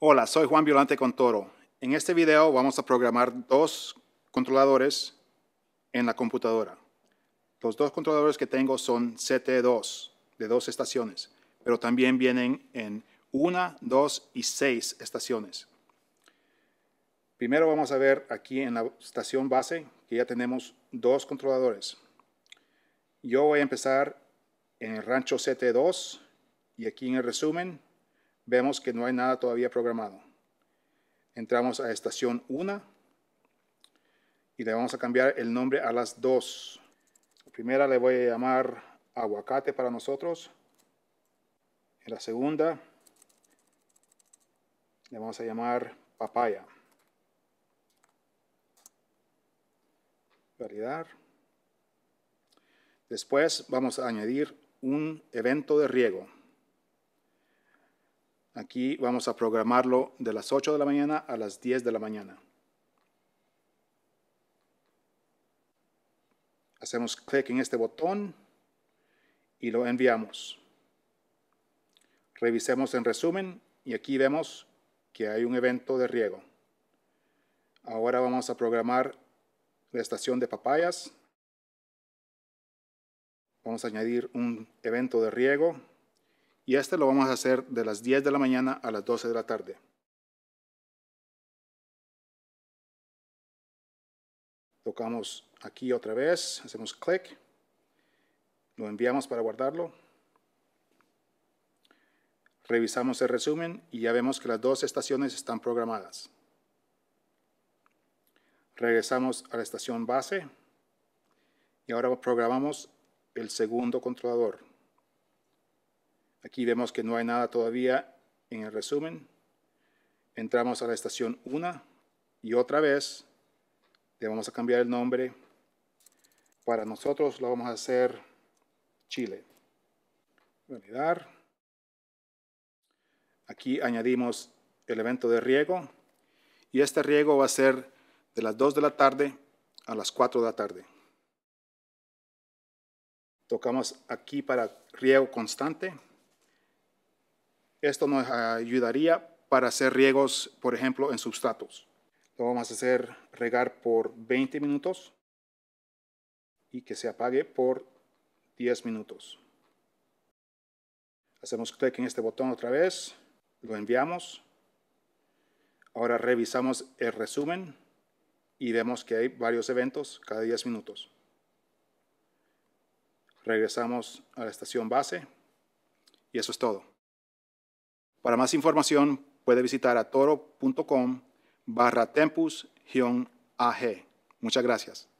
Hola, soy Juan Violante toro En este video vamos a programar dos controladores en la computadora. Los dos controladores que tengo son CT2, de dos estaciones, pero también vienen en una, dos y seis estaciones. Primero vamos a ver aquí en la estación base que ya tenemos dos controladores. Yo voy a empezar en el rancho CT2 y aquí en el resumen vemos que no hay nada todavía programado. Entramos a estación 1 y le vamos a cambiar el nombre a las dos. La primera le voy a llamar aguacate para nosotros. En la segunda le vamos a llamar papaya. Validar. Después vamos a añadir un evento de riego. Aquí vamos a programarlo de las 8 de la mañana a las 10 de la mañana. Hacemos clic en este botón y lo enviamos. Revisemos en resumen y aquí vemos que hay un evento de riego. Ahora vamos a programar la estación de papayas. Vamos a añadir un evento de riego y este lo vamos a hacer de las 10 de la mañana a las 12 de la tarde. Tocamos aquí otra vez, hacemos clic, lo enviamos para guardarlo, revisamos el resumen y ya vemos que las dos estaciones están programadas. Regresamos a la estación base y ahora programamos el segundo controlador. Aquí vemos que no hay nada todavía en el resumen. Entramos a la estación 1 y otra vez le vamos a cambiar el nombre. Para nosotros lo vamos a hacer Chile. Validar. Aquí añadimos el evento de riego y este riego va a ser de las 2 de la tarde a las 4 de la tarde. Tocamos aquí para riego constante esto nos ayudaría para hacer riegos, por ejemplo, en substratos. Lo vamos a hacer regar por 20 minutos y que se apague por 10 minutos. Hacemos clic en este botón otra vez, lo enviamos. Ahora revisamos el resumen y vemos que hay varios eventos cada 10 minutos. Regresamos a la estación base y eso es todo. Para más información puede visitar a toro.com barra tempus-ag. Muchas gracias.